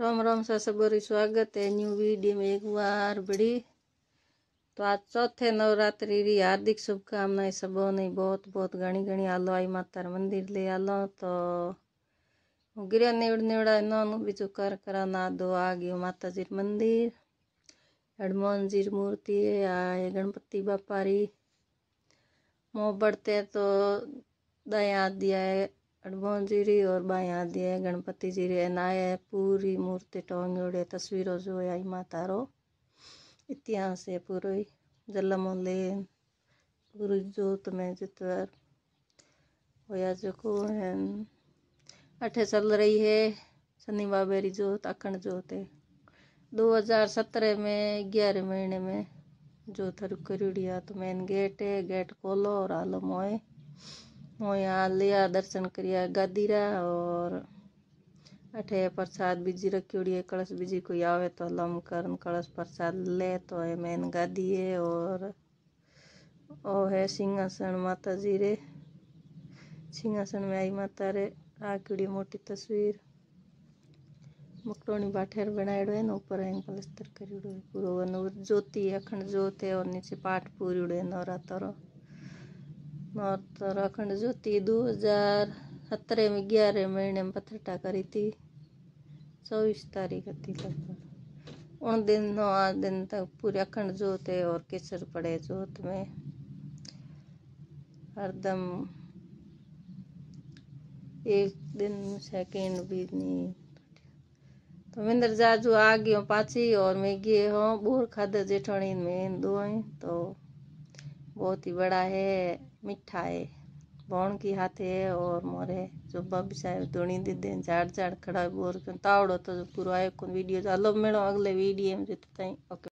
राम राम सा सबरी स्वागत है न्यू वीडियो में एक बार बड़ी तो आज चौथे नवरात्रि री हार्दिक शुभकामनाएं सबों ने बहुत बहुत घनी घनी आलो आई माता मंदिर ले आलो तो गिर नेवड़ नेवड़ा इन्होंने बीजो कर करा ना दो आ गयो माता जी मंदिर हनुमान जी मूर्ति है आ गणपति बापा री मोह बढ़ते तो दया दिया है हनुमान जी री और बाया आदि है गणपति जी री नाये पूरी मूर्ति टोंग उड़े तस्वीरों जो है आई माता रो इतिहास है पूरे जलम लेन पूरी जोत में जितवर होया जो है अठे चल रही है शनि बाबे री जोत अखंड जोत है दो हजार सत्रह में ग्यारह महीने में जो थर करी तो मेन गेट है गेट खोलो और आलो मोए હું યા લિયા દર્શન કર્યા और अठे प्रसाद बीजी उड़ी है कलश बीजी कोई आवे तो लम कर कलश प्रसाद ले तो है मैन गादी है और ओ है सिंहासन माता जी रे सिंहासन में आई माता रे आ मोटी तस्वीर मकड़ोनी बाठेर बनाएड़ो है न ऊपर है पलस्तर करी है पूरो ज्योति अखंड ज्योत है और नीचे पाठ पूरी उड़े नवरात्रो और अखंड ज्योति दो हज़ार सत्रह में ग्यारह महीने में पथटा करी थी चौबीस तारीख थी लगभग उन दिन नौ आठ दिन तक पूरे अखंड जोत है और केसर पड़े जोत में हरदम एक दिन सेकेंड भी नहीं तो मिंदर जाजू आ गयो पाची और मैं गए हो बोर खाधे जेठणी में दो तो बहुत ही बड़ा है मीठा है भौन की हाथ है और मोरे जो बाबी साहब धोनी दीदे झाड़ झाड़ खड़ा बोर तावड़ो तो पूरा आयो वीडियो चालो मेड़ो अगले वीडियो में जत तो ताई ओके